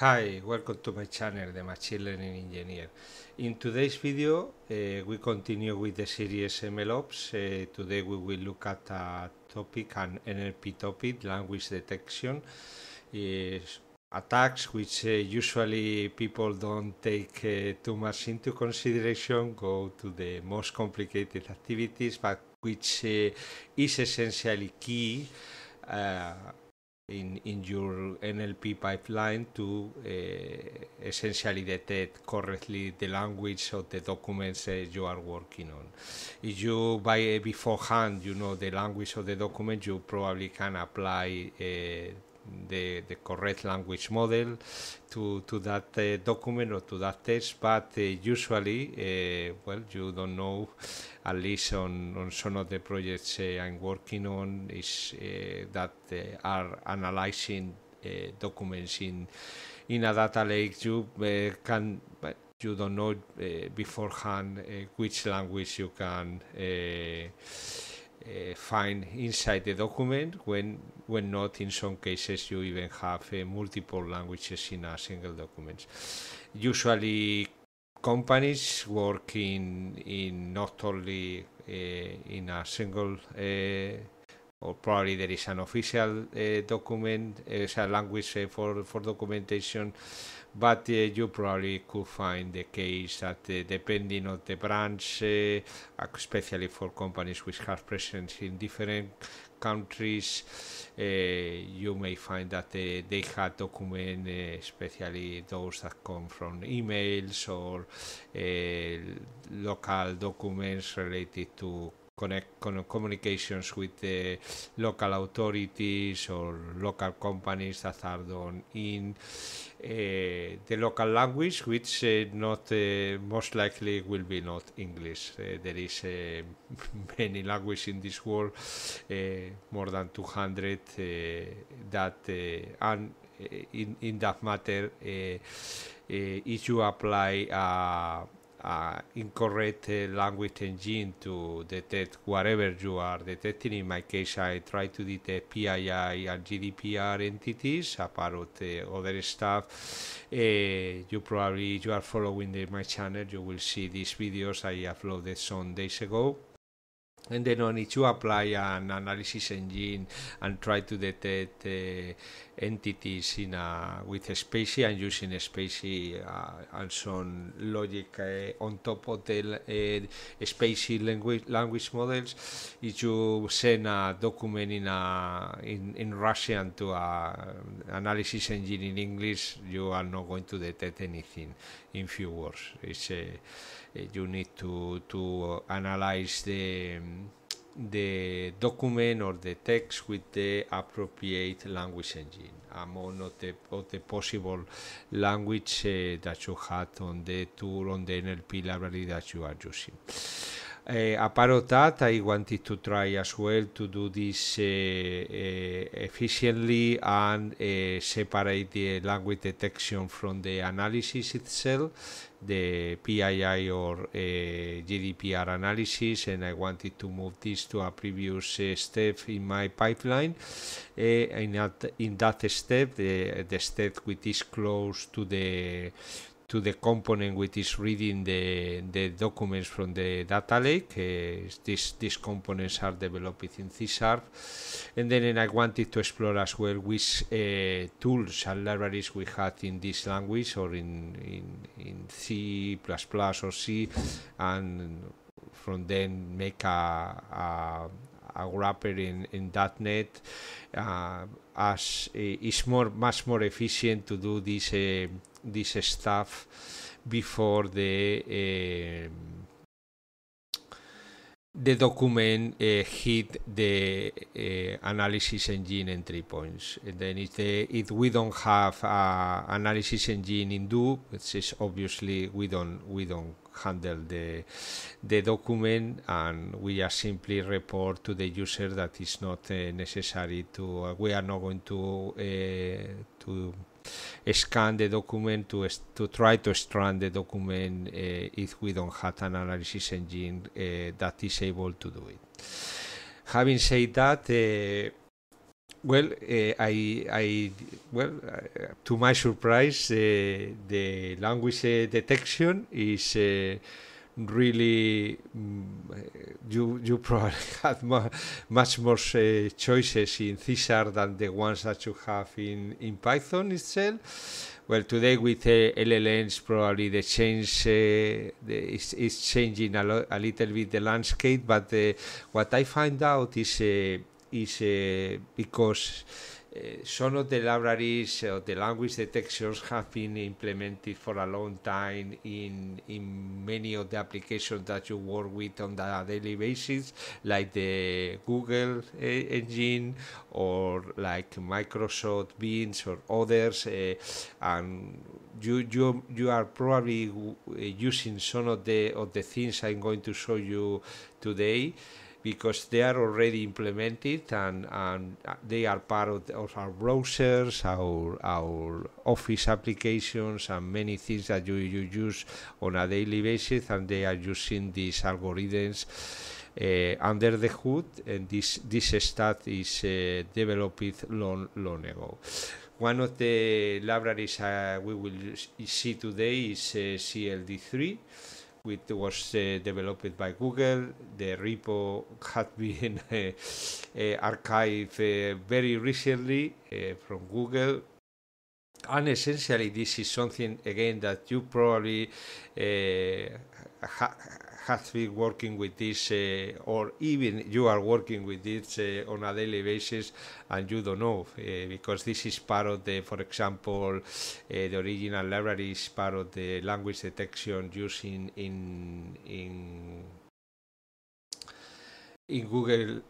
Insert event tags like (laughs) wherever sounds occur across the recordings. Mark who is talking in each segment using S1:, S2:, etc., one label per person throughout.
S1: Hi, welcome to my channel, the Machine Learning Engineer. In today's video, uh, we continue with the series MLOps. Uh, today we will look at a topic, an NLP topic, language detection. Is attacks which uh, usually people don't take uh, too much into consideration go to the most complicated activities but which uh, is essentially key uh, in, in your NLP pipeline to uh, essentially detect correctly the language of the documents uh, you are working on. If you by beforehand you know the language of the document, you probably can apply uh, the, the correct language model to, to that uh, document or to that text, but uh, usually, uh, well, you don't know, at least on, on some of the projects uh, I'm working on, is uh, that uh, are analyzing documents in, in a data lake. You can, but you don't know beforehand which language you can uh, find inside the document when when not in some cases you even have uh, multiple languages in a single document. Usually companies work in, in not only uh, in a single or probably there is an official document, a language for, for documentation but uh, you probably could find the case that uh, depending on the branch, uh, especially for companies which have presence in different countries, you may find that they had documents, especially those that come from emails or local documents related to connect communications with the local authorities or local companies that are done in Eh, the local language, which eh, not eh, most likely will be not English. there is (laughs) many languages in this world, more than 200 that and in, in that matter, if you apply uh, incorrect uh, language engine to detect whatever you are detecting. In my case, I try to detect PII and GDPR entities. Apart of the other stuff, uh, you probably you are following the, my channel. You will see these videos I uploaded some days ago and then only to apply an analysis engine and try to detect uh, entities in a, with a spacey and using a spacey uh, and some logic uh, on top of the uh, spacey language, language models If you send a document in a, in, in Russian to a um, analysis engine in English you are not going to detect anything in few words it's a uh, you need to to uh, analyze the the document or the text with the appropriate language engine among of the, of the possible language uh, that you had on the tool on the NLP library that you are using. Eh, of that, I wanted to try as well to do this uh, uh, efficiently and uh, separate the language detection from the analysis itself, the PII or GDPR analysis, and I wanted to move this to a previous step in my pipeline. in, that, in that step, the, the step which is close to the to the component which is reading the, the documents from the data lake. Uh, this, these components are developed in C Sharp. And then and I wanted to explore as well which uh, tools and libraries we had in this language or in, in, in C++ or C and from then make a, a a wrapper in, in .NET uh, as uh, eh, it's more much more efficient to do this uh, this stuff before the eh, the document uh, hit the uh, analysis engine entry points. And then if, if we don't have analysis engine in do, which is obviously we don't we don't handle the the document, and we just simply report to the user that it's not necessary to. we are not going to to scan the document to to try to extract the document eh, if we don't have an analysis engine eh, that is able to do it. Having said that. Eh, well, uh, I, I, well, uh, to my surprise, uh, the language detection is really mm, you you probably (laughs) had much more uh, choices in C sharp than the ones that you have in in Python itself. Well, today with uh, LLMs, probably the change uh, is, is changing a, lo- a little bit the landscape. But uh, what I find out is uh, is uh, because Eh, some of the libraries eh, or the language detections have been implemented for a long time in in many of the applications that you work with on a daily basis, like the Google uh, engine or like Microsoft Beans or others, uh, and you you you are probably using some of the of the things I'm going to show you today because they are already implemented and, and they are part of, of our browsers, our, our office applications, and many things that you, you use on a daily basis, and they are using these algorithms. Uh, under the hood, and this this stat is uh, developed long long ago. One of the libraries uh, we will see today is CLD3 which was uh, developed by Google. The repo had been (laughs) uh, uh, archived uh, very recently from Google. And essentially, this is something again that you probably has been working with this, uh, or even you are working with this uh, on a daily basis, and you don't know uh, because this is part of the, for example, the original library is part of the language detection using in in in Google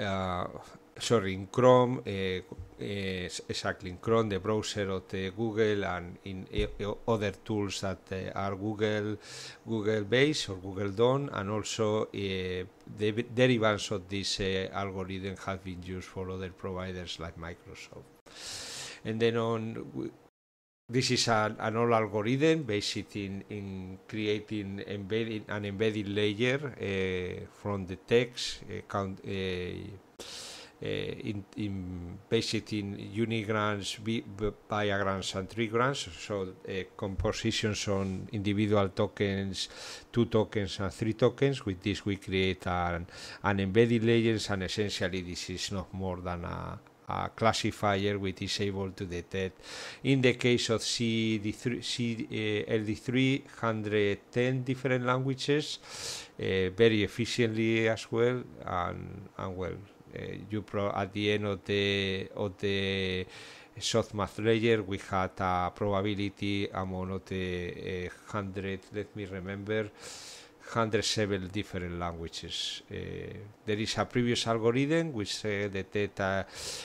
S1: sorry, in Chrome, eh, eh, exactly in Chrome, the browser of the Google, and in eh, other tools that are Google Google based or Google done, and also the derivatives of this algorithm have been used for other providers like Microsoft. And then on this is an, an old algorithm based in, in creating embedding an embedded layer uh, from the text uh, count, uh, Eh, in, in based in unigrams, bigrams, and trigrams. So eh, compositions on individual tokens, two tokens, and three tokens. With this, we create an, an embedded layers, and essentially, this is not more than a, a classifier which is able to detect. In the case of CD3, eh, L D LD3, 110 different languages, uh, very efficiently as well, and, and well, Eh, you pro at the end of the of the layer we had a probability among the uh, hundred let me remember 107 different languages. Eh, there is a previous algorithm which uh, detects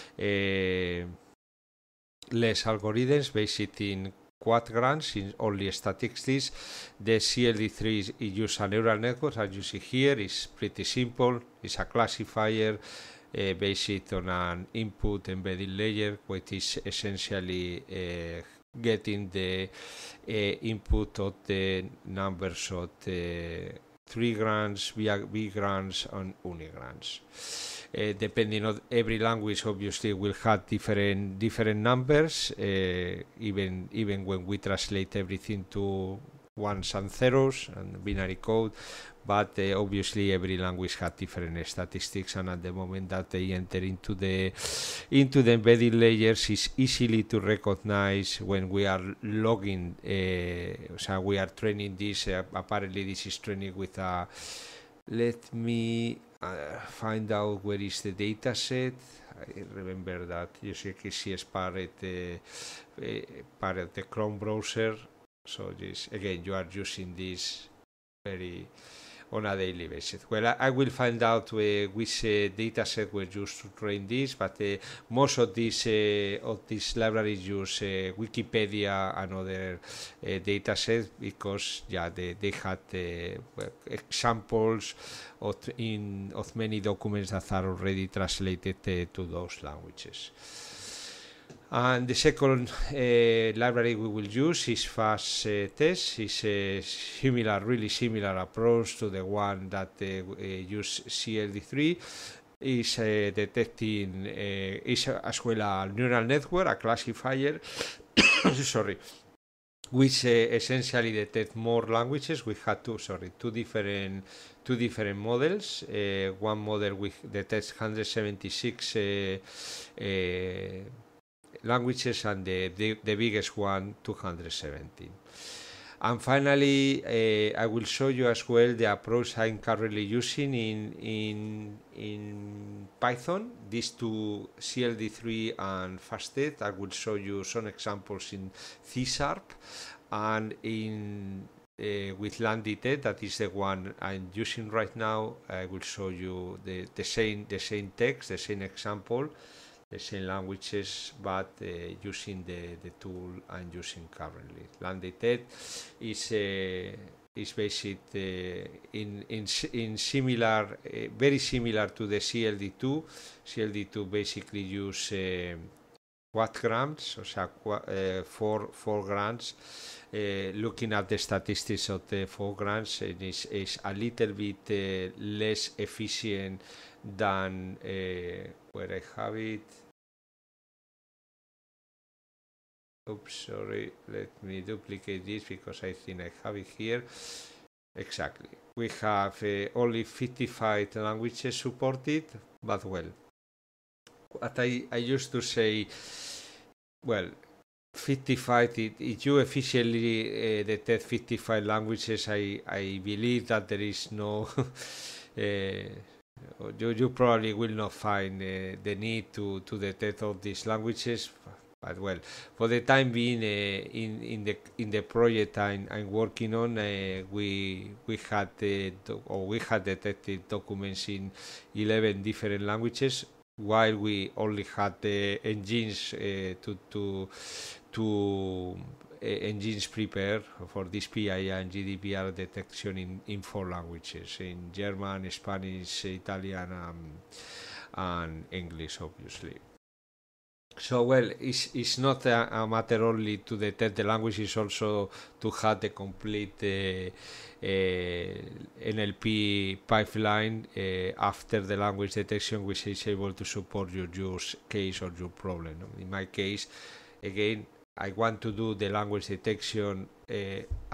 S1: less algorithms based in grants in only statistics. The CLD3 uses a neural network, as you see here. It's pretty simple. It's a classifier uh, based on an input embedding layer, which is essentially uh, getting the uh, input of the numbers of the three grants, V grants, and uni grants. Eh, depending on every language, obviously, will have different different numbers. Eh, even even when we translate everything to ones and zeros and binary code but uh, obviously every language had different statistics and at the moment that they enter into the into the embedded layers is easily to recognize when we are logging uh, so we are training this uh, apparently this is training with a let me uh, find out where is the data set. I remember that usually KC is part of the, eh, part of the Chrome browser. So this again, you are using this very on a daily basis. Well, I, will find out uh, which uh, data set we use to train this, but uh, most of these of these libraries use Wikipedia and other data sets because yeah, they, they had examples of in of many documents that are already translated to those languages. And the second uh, library we will use is FastTest. Eh, it's a similar, really similar approach to the one that uh, use CLD3 is uh, detecting uh, is as well a neural network, a classifier. (coughs) sorry, which uh, essentially detect more languages. We had two, sorry, two different two different models. one model with detects 176 languages and the, the, the biggest one, 217. And finally, uh, I will show you as well the approach I'm currently using in, in, in Python, these two CLD3 and Fasted. I will show you some examples in C Sharp and in uh, with Landit. that is the one I'm using right now. I will show you the, the same the same text, the same example the same languages but uh, using the, the tool I'm using currently. LandDetect is a uh, is based uh, in, in, in similar, uh, very similar to the CLD2. CLD2 basically use uh, what grams, or sea, uh, four, four grams. Uh, looking at the statistics of the four grams, it is, is a little bit uh, less efficient than uh, where I have it. oops sorry let me duplicate this because I think I have it here exactly we have uh, only 55 languages supported but well what I, I used to say well 55 if you officially uh, detect 55 languages I, I believe that there is no uh, (laughs) you, you probably will not find the need to, to detect all these languages as well. For the time being, uh, in in the in the project I'm, I'm working on, uh, we we had the or we had detected documents in 11 different languages, while we only had the engines uh, to to to uh, engines prepared for this PII and GDPR detection in, in four languages in German, Spanish, Italian, um, and English, obviously. So well, it's it's not a, a, matter only to detect the language; it's also to have the complete uh, uh, NLP pipeline uh, after the language detection, which is able to support your use case or your problem. In my case, again, I want to do the language detection uh,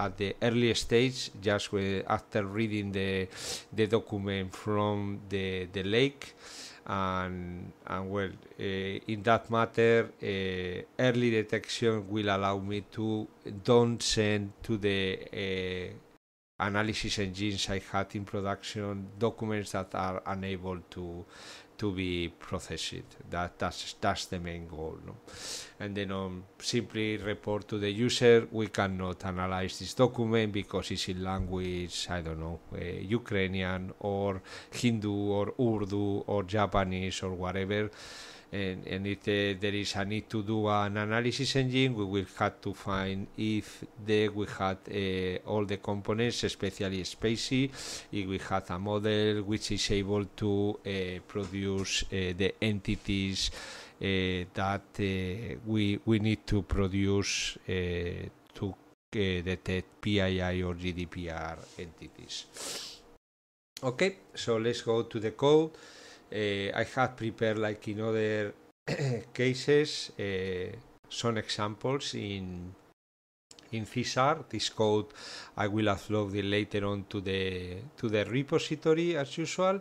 S1: at the early stage, just with, after reading the the document from the the lake and, and well, eh, in that matter, eh, early detection will allow me to don't send to the eh, analysis engines I had in production documents that are unable to to be processed. That, that's, that's the main goal. No? And then um, simply report to the user, we cannot analyze this document because it's in language, I don't know, uh, Ukrainian or Hindu or Urdu or Japanese or whatever and, and if there is a need to do an analysis engine, we will have to find if there we had uh, all the components, especially SPACY, if we had a model which is able to uh, produce uh, the entities uh, that uh, we, we need to produce uh, to detect PII or GDPR entities. Okay, so let's go to the code. Eh, I have prepared, like in other (clears throat) cases, eh, some examples in in Fisar. This code I will upload it later on to the to the repository as usual,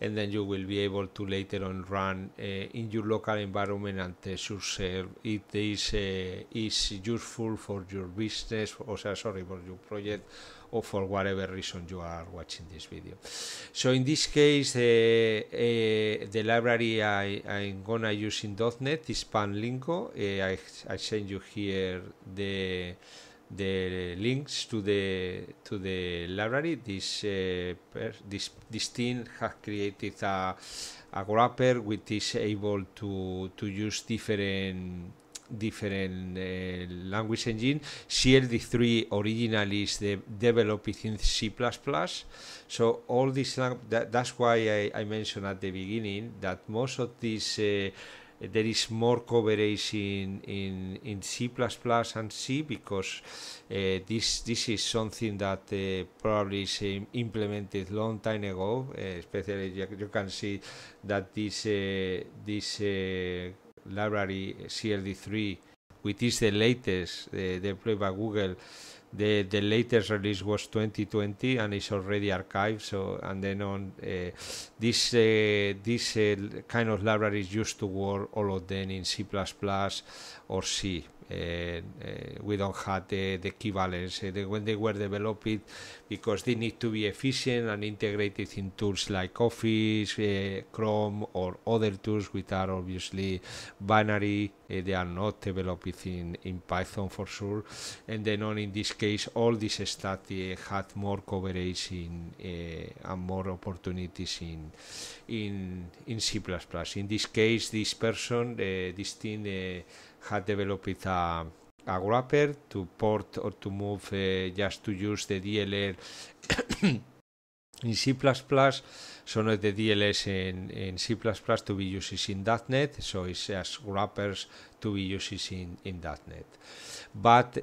S1: and then you will be able to later on run uh, in your local environment and test yourself. It is uh, is useful for your business, or sorry, for your project or for whatever reason you are watching this video. So in this case, uh, the library I, am gonna use in .NET is Panlingo. Eh, I, I send you here the the links to the to the library. This uh, this this team has created a a wrapper which is able to to use different different uh, language engine. CLD3 originally is the developed in C++. So all this, that, that's why I, I, mentioned at the beginning that most of this uh, there is more coverage in, in, in C++ and C because uh, this, this is something that probably is implemented long time ago, especially you, you, can see that this, this library eh, CLD3, which is the latest uh, eh, deployed by Google. The, the latest release was 2020 and it's already archived. So and then on uh, this uh, this kind of libraries used to work all of them in C++ or C. we don't have the, the equivalence. when they were developed, because they need to be efficient and integrated in tools like Office, uh, Chrome, or other tools which are obviously binary. Uh, they are not developed in, in Python for sure. And then on in this case, all these study had more coverage in uh, and more opportunities in in in C++. In this case, this person, uh, this team uh, had developed a a wrapper to port or to move uh, just to use the DLL (coughs) in C++. So not the DLS in, in C++ to be used in .NET, so it's as wrappers to be used in, in .NET. But uh,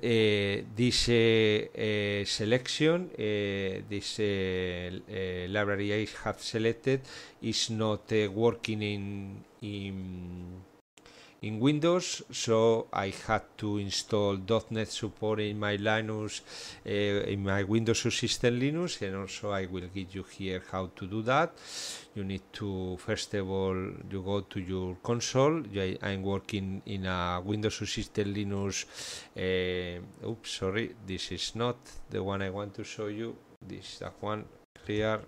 S1: this uh, uh selection, uh, this uh, library I have selected is not working in, in in Windows, so I had to install .NET support in my Linux, uh, in my Windows system Linux, and also I will give you here how to do that. You need to, first of all, you go to your console. I, am working in a Windows system Linux, uh, oops, sorry, this is not the one I want to show you, this is that one here.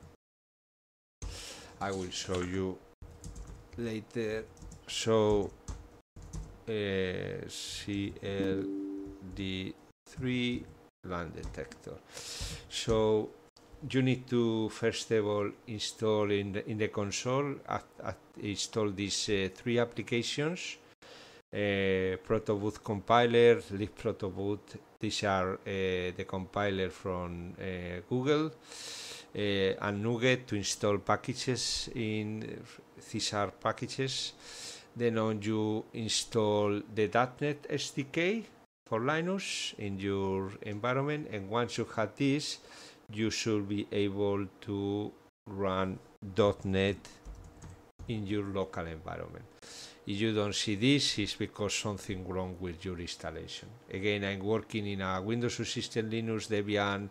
S1: I will show you later. So Eh, CLD3 land detector. So you need to first of all install in the, in the console at, at install these uh, three applications uh, protoboot compiler lib protoboot these are uh, the compiler from google and nuget to install packages in these are packages then on you install the .NET SDK for Linux in your environment and once you have this you should be able to run .NET in your local environment. If you don't see this, it's because something wrong with your installation. Again, I'm working in a Windows system, Linux, Debian,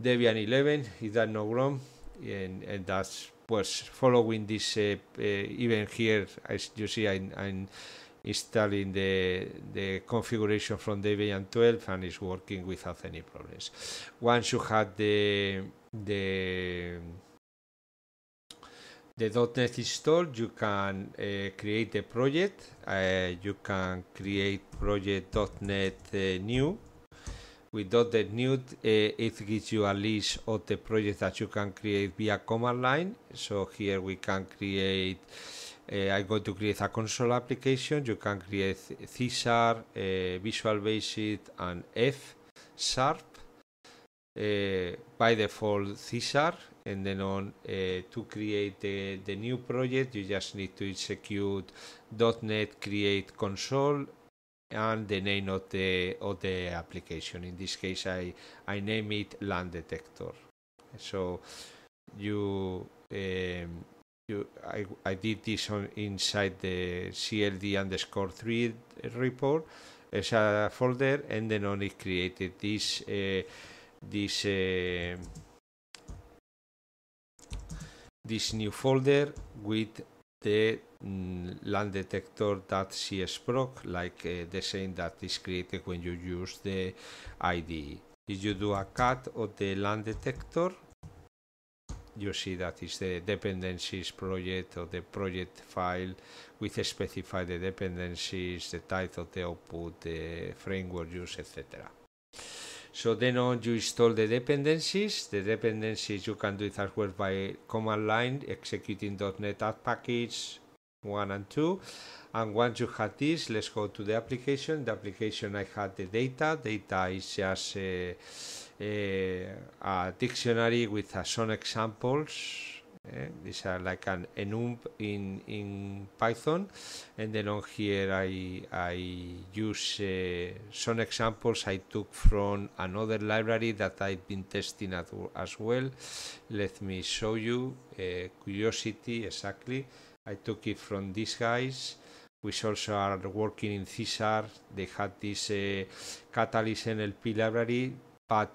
S1: Debian 11. Is that no wrong? and, and that's was following this uh, uh, even here as you see I'm, I'm, installing the the configuration from Debian 12 and it's working without any problems once you had the the the .NET installed you can uh, create a project uh, you can create project.net uh, new with .NET New, eh, it gives you a list of the projects that you can create via command line. So here we can create, eh, I'm going to create a console application. You can create C Sharp, eh, Visual Basic, and F Sharp. by default, C Sharp and then on uh, to create the, the, new project you just need to execute .NET create console and the name of the of the application. In this case, I I name it land detector. So you um, you I I did this on inside the CLD underscore three report as a folder, and then only created this uh, this. Uh, this new folder with the mm, she spoke like uh, the same that is created when you use the id If you do a cut of the land detector, you see that is the dependencies project or the project file with specify the dependencies, the type of the output, the framework use etc. So then on you install the dependencies. The dependencies you can do it as well by command line executing .NET add package 1 and 2. And once you have this, let's go to the application. The application I had the data. Data is just a, uh, a, uh, a dictionary with uh, some examples uh, eh, these are like an enump in in Python, and then on here I I use uh, some examples I took from another library that I've been testing at, as well. Let me show you uh, Curiosity exactly. I took it from these guys which also are working in CSR. They had this uh, Catalyst NLP library, but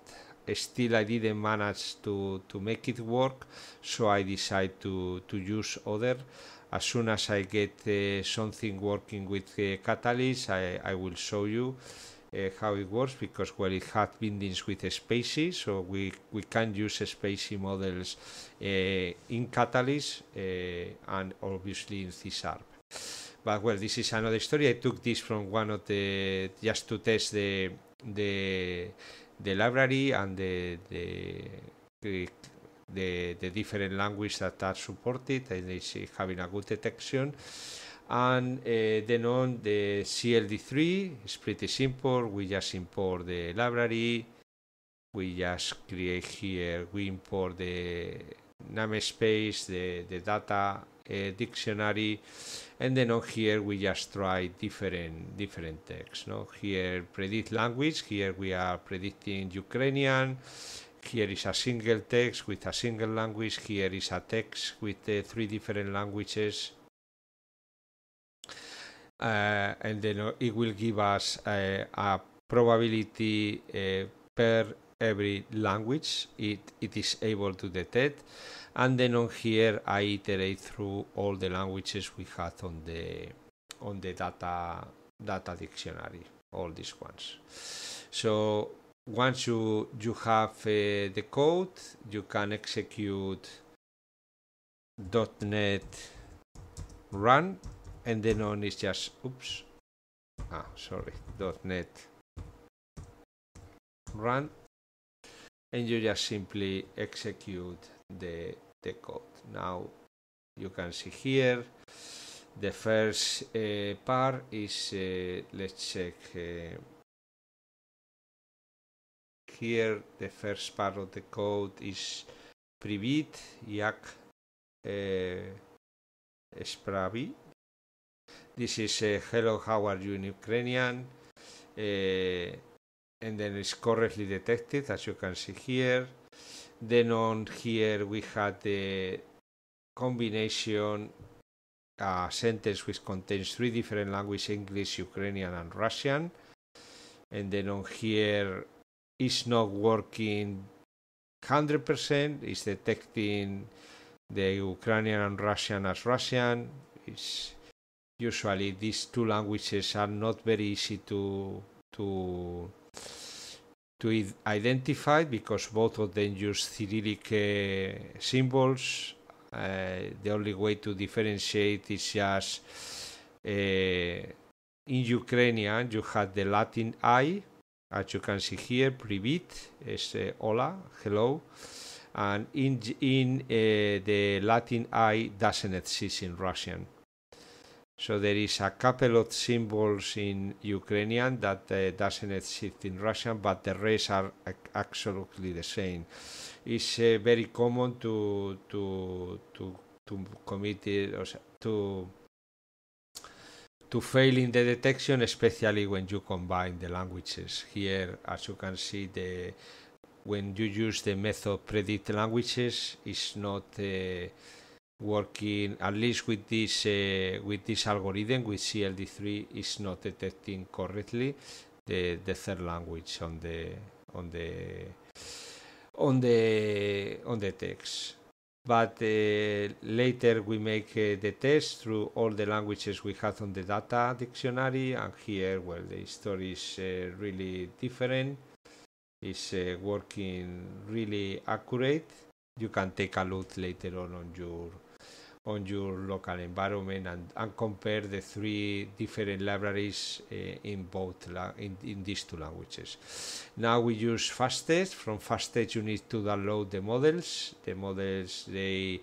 S1: still I didn't manage to, to make it work so I decided to, to use other as soon as I get uh, something working with uh, Catalyst I, I will show you uh, how it works because well it had bindings with spaces so we, we can use spacey models uh, in Catalyst uh, and obviously in C-Sharp but well this is another story I took this from one of the just to test the the the library and the the, the, the different languages that are supported and it's having a good detection and uh, then on the CLD3 it's pretty simple we just import the library we just create here we import the namespace the, the data Eh, dictionary and then on here we just try different different texts no here predict language here we are predicting ukrainian here is a single text with a single language here is a text with uh, three different languages uh, and then uh, it will give us uh, a probability per every language it, it is able to detect and then on here I iterate through all the languages we had on the on the data data dictionary all these ones so once you you have uh, the code you can execute .NET run and then on is just oops ah sorry .NET run and you just simply execute the, the code. Now you can see here the first eh, part is eh, let's check eh, here the first part of the code is privit yak spravi this is hello how are you in ukrainian and then it's correctly detected as you can see here Then on here we had the combination sentence which contains three different languages English, Ukrainian, and Russian. And then on here is not working 100%, it's detecting the Ukrainian and Russian as Russian. It's usually these two languages are not very easy to to to identify because both of them use Cyrillic uh, symbols. Uh, the only way to differentiate is just uh, in Ukrainian you have the Latin I, as you can see here, privit is uh, hola, hello, and in in uh, the Latin I doesn't exist in Russian. So there is a couple of symbols in Ukrainian that uh, doesn't exist in Russian, but the rest are absolutely the same. It's uh, very common to to to to commit it or to to fail in the detection, especially when you combine the languages. Here, as you can see, the when you use the method predict languages, is not. Uh, working at least with this uh, with this algorithm with CLD3 is not detecting correctly the, the third language on the on the on the on the text but uh, later we make uh, the test through all the languages we have on the data dictionary and here well the story is uh, really different it's uh, working really accurate you can take a look later on on your on your local environment and, and compare the three different libraries uh, in both in, in these two languages. Now we use Fastest. From Fastest you need to download the models. The models they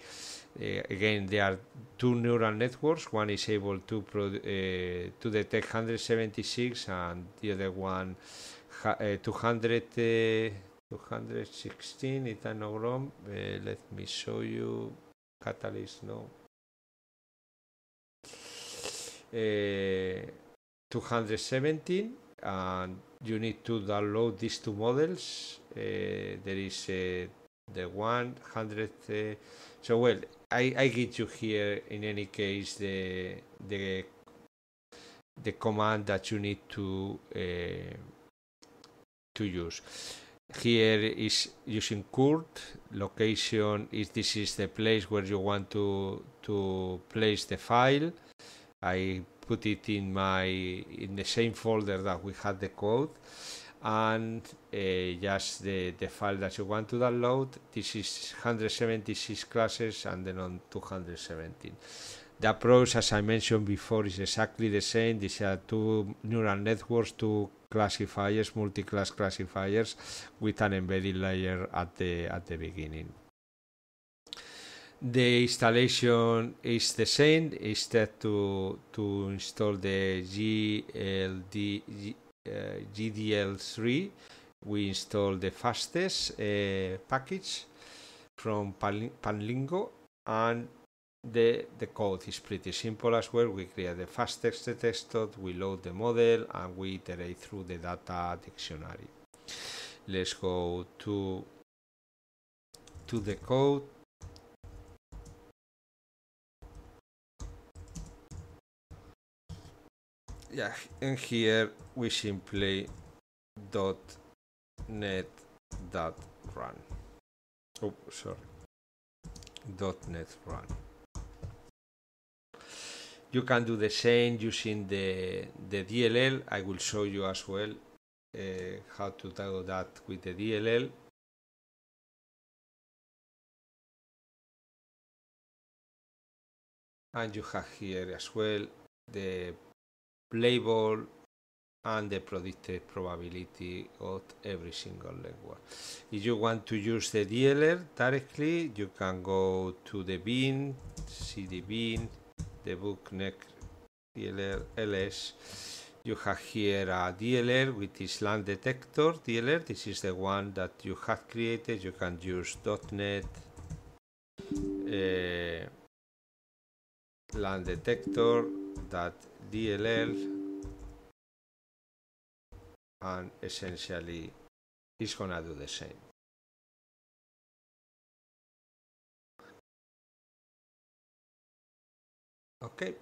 S1: uh, again there are two neural networks. One is able to uh, to detect 176 and the other one 200. 216 if let me show you catalyst, no? Uh, eh, 217 and you need to download these two models uh, there is uh, the 100 uh, so well I, I give you here in any case the the the command that you need to to use here is using code. location is this is the place where you want to to place the file I put it in my in the same folder that we had the code and uh, just the, the file that you want to download this is 176 classes and then on 217 the approach, as I mentioned before, is exactly the same. These are two neural networks, two classifiers, multi-class classifiers, with an embedded layer at the at the beginning. The installation is the same. Instead to to install the GLD, G, uh, GDL3, we install the fastest uh, package from Panlingo and the, the code is pretty simple as well. We create the fast text we load the model, and we iterate through the data dictionary. Let's go to, to the code. Yeah, and here we simply dot net dot run. Oh, sorry. dot net run. You can do the same using the, the DLL. I will show you as well uh, how to do that with the DLL. And you have here as well the label and the predicted probability of every single network. If you want to use the DLL directly, you can go to the bin, see the bin, the book neck DLR LS you have here a DLR with this land detector DLR this is the one that you have created you can use .NET uh, detector that DLL and essentially it's gonna do the same okay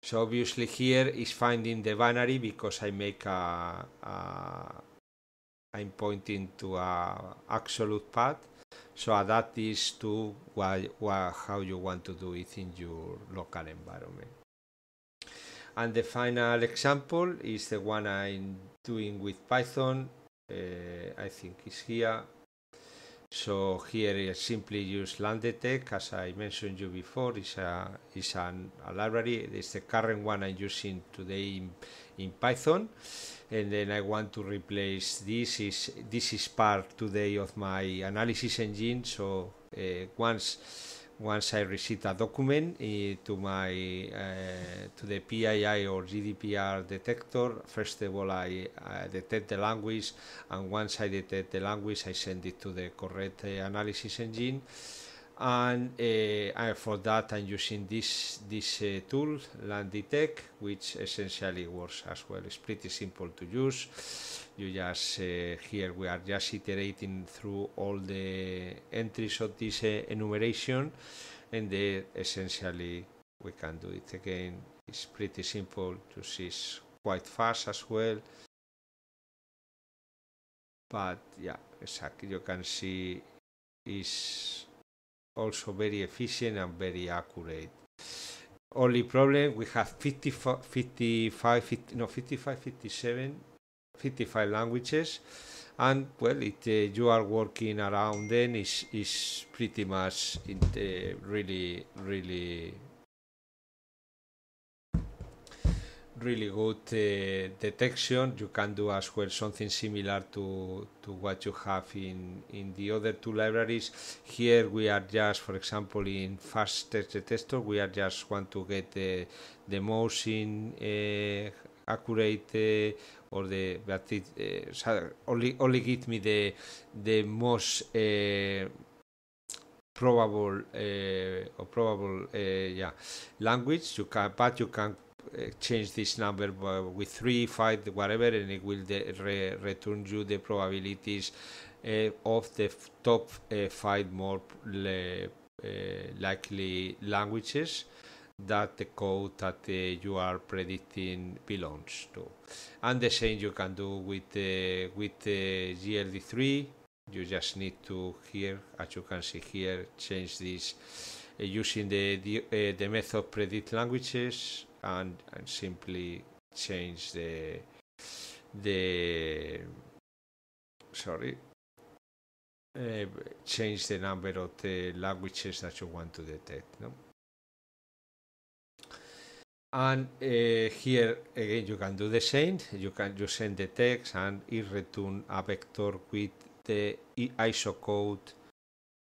S1: so obviously here is finding the binary because I make a, a I'm pointing to a absolute path so adapt this to why, why, how you want to do it in your local environment and the final example is the one I'm doing with Python uh, I think is here so here is simply use Landetech, as I mentioned you before, It's a it's an, a library. It's the current one I'm using today in, in Python, and then I want to replace this is this is part today of my analysis engine. So uh, once once I receive a document uh, to my uh, to the PII or GDPR detector. First of all, I, I, detect the language, and once I detect the language, I send it to the correct eh, analysis engine and uh, for that I'm using this this uh, tool Landitech which essentially works as well it's pretty simple to use you just uh, here we are just iterating through all the entries of this uh, enumeration and then essentially we can do it again it's pretty simple to see quite fast as well but yeah exactly you can see is also very efficient and very accurate. Only problem we have 55, 55 50, no 55, 57, 55 languages, and well, it uh, you are working around then is is pretty much in, uh, really really really good uh, detection. You can do as well something similar to, to what you have in, in the other two libraries. Here we are just, for example, in fast text detector, we are just want to get the, the most in uh, accurate uh, or the but it, uh, only only give me the the most uh, probable uh, or probable yeah language. You can but you can change this number uh, with 3, 5, whatever, and it will re return you the probabilities uh, of the top uh, 5 more uh, likely languages that the code that uh, you are predicting belongs to. And the same you can do with, with GLD3. You just need to here, as you can see here, change this using the, the, the method predict languages and, and simply change the the sorry uh, change the number of the languages that you want to detect no? and uh, here again you can do the same you can you send the text and it return a vector with the iso code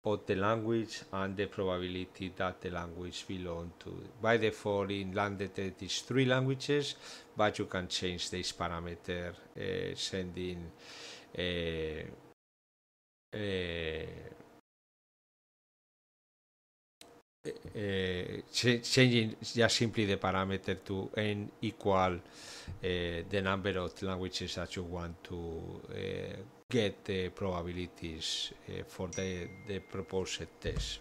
S1: of the language and the probability that the language belong to. By default in Landete it is three languages, but you can change this parameter uh, sending uh, uh, ch uh, uh, changing just simply the parameter to n equal uh, the number of languages that you want to get the probabilities uh, for the, the proposed test.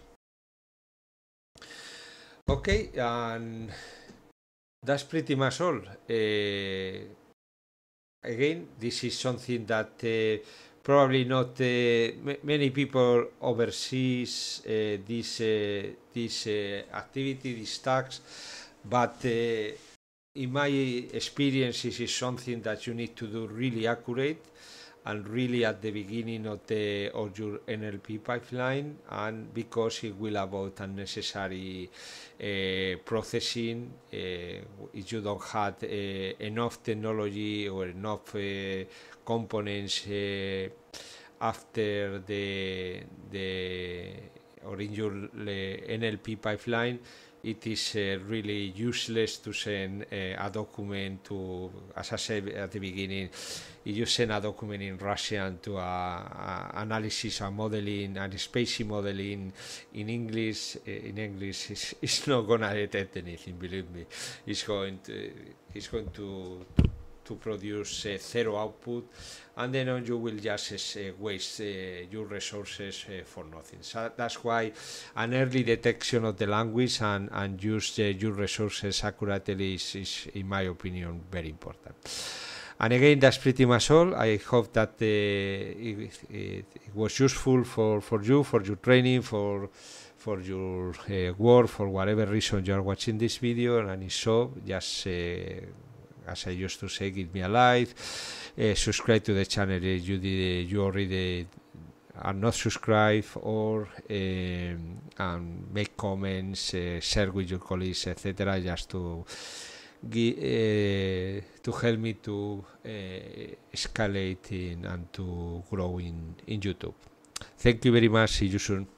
S1: Okay, and that's pretty much all. Uh, again, this is something that uh, probably not many people oversees this this activity, this tax, but in my experience, this is something that you need to do really accurate and really at the beginning of the of your NLP pipeline, and because it will avoid unnecessary uh, processing uh, if you don't have uh, enough technology or enough uh, components uh, after the the or in your uh, NLP pipeline it is uh, really useless to send uh, a document to, as I said at the beginning, if you send a document in Russian to a, analysis and modeling and spacing modeling in English, eh, in English, it's, it's not gonna detect anything. Believe me, it's going to, it's going to, to to produce uh, zero output and then you will just uh, waste uh, your resources for nothing. So that's why an early detection of the language and, and use your resources accurately is, is, in my opinion, very important. And again, that's pretty much all. I hope that uh, it, it, was useful for, for you, for your training, for for your uh, work, for whatever reason you are watching this video. And if so, just uh, as I used to say, give me a like, uh, eh, subscribe to the channel if eh, you, did, you already eh, are not subscribed, or um, make comments, share with your colleagues, etc. Just to uh, to help me to uh, escalate in and to grow in, in YouTube. Thank you very much. See you soon.